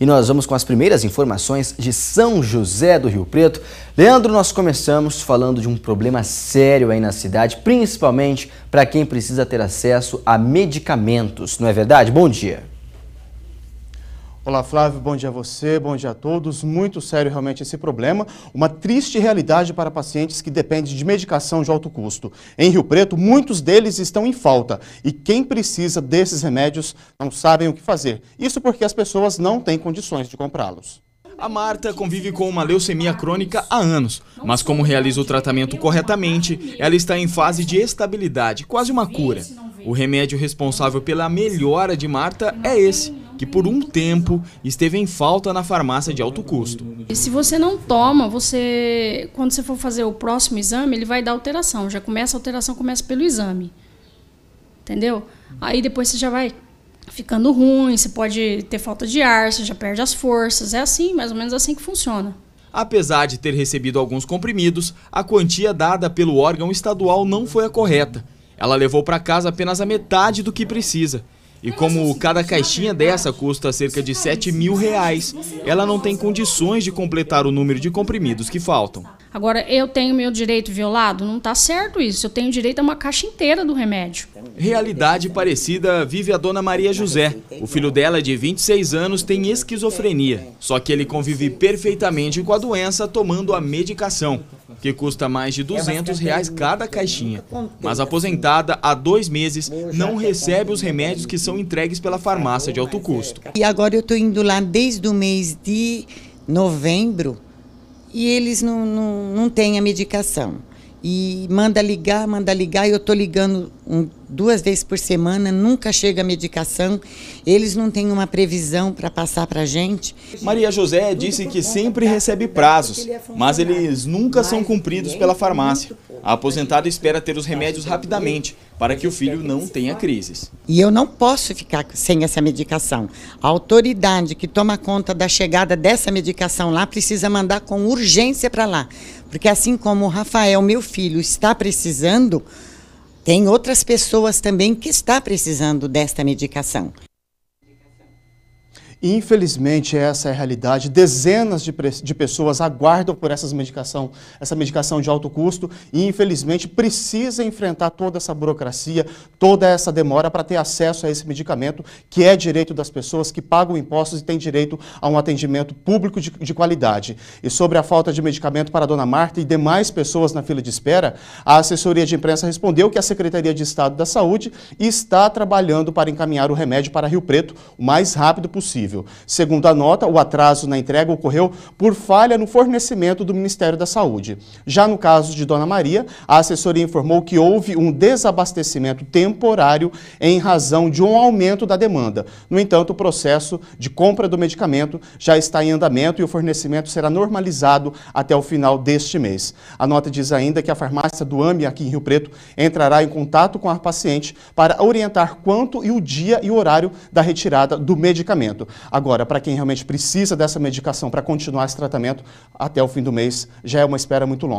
E nós vamos com as primeiras informações de São José do Rio Preto. Leandro, nós começamos falando de um problema sério aí na cidade, principalmente para quem precisa ter acesso a medicamentos, não é verdade? Bom dia. Olá, Flávio, bom dia a você, bom dia a todos. Muito sério realmente esse problema, uma triste realidade para pacientes que dependem de medicação de alto custo. Em Rio Preto, muitos deles estão em falta e quem precisa desses remédios não sabem o que fazer. Isso porque as pessoas não têm condições de comprá-los. A Marta convive com uma leucemia crônica há anos, mas como realiza o tratamento corretamente, ela está em fase de estabilidade, quase uma cura. O remédio responsável pela melhora de Marta é esse, que por um tempo esteve em falta na farmácia de alto custo. E se você não toma, você quando você for fazer o próximo exame, ele vai dar alteração. Já começa a alteração, começa pelo exame. Entendeu? Aí depois você já vai ficando ruim, você pode ter falta de ar, você já perde as forças. É assim, mais ou menos assim que funciona. Apesar de ter recebido alguns comprimidos, a quantia dada pelo órgão estadual não foi a correta. Ela levou para casa apenas a metade do que precisa. E como cada caixinha dessa custa cerca de 7 mil reais, ela não tem condições de completar o número de comprimidos que faltam. Agora, eu tenho meu direito violado? Não está certo isso. Eu tenho direito a uma caixa inteira do remédio. Realidade parecida vive a dona Maria José. O filho dela, é de 26 anos, tem esquizofrenia. Só que ele convive perfeitamente com a doença tomando a medicação, que custa mais de 200 reais cada caixinha. Mas aposentada há dois meses, não recebe os remédios que são entregues pela farmácia de alto custo. E agora eu estou indo lá desde o mês de novembro e eles não, não, não têm a medicação e manda ligar, manda ligar, e eu estou ligando um, duas vezes por semana, nunca chega a medicação, eles não têm uma previsão para passar para a gente. Maria José disse que sempre recebe prazos, mas eles nunca são cumpridos pela farmácia. A aposentada espera ter os remédios rapidamente, para que o filho não tenha crises. E eu não posso ficar sem essa medicação. A autoridade que toma conta da chegada dessa medicação lá precisa mandar com urgência para lá porque assim como o Rafael, meu filho, está precisando, tem outras pessoas também que está precisando desta medicação infelizmente, essa é a realidade. Dezenas de, de pessoas aguardam por essas medicação, essa medicação de alto custo e, infelizmente, precisa enfrentar toda essa burocracia, toda essa demora para ter acesso a esse medicamento, que é direito das pessoas que pagam impostos e têm direito a um atendimento público de, de qualidade. E sobre a falta de medicamento para a dona Marta e demais pessoas na fila de espera, a assessoria de imprensa respondeu que a Secretaria de Estado da Saúde está trabalhando para encaminhar o remédio para Rio Preto o mais rápido possível possível. Segundo a nota, o atraso na entrega ocorreu por falha no fornecimento do Ministério da Saúde. Já no caso de Dona Maria, a assessoria informou que houve um desabastecimento temporário em razão de um aumento da demanda. No entanto, o processo de compra do medicamento já está em andamento e o fornecimento será normalizado até o final deste mês. A nota diz ainda que a farmácia do AMI aqui em Rio Preto entrará em contato com a paciente para orientar quanto e o dia e o horário da retirada do medicamento. Agora, para quem realmente precisa dessa medicação para continuar esse tratamento, até o fim do mês já é uma espera muito longa.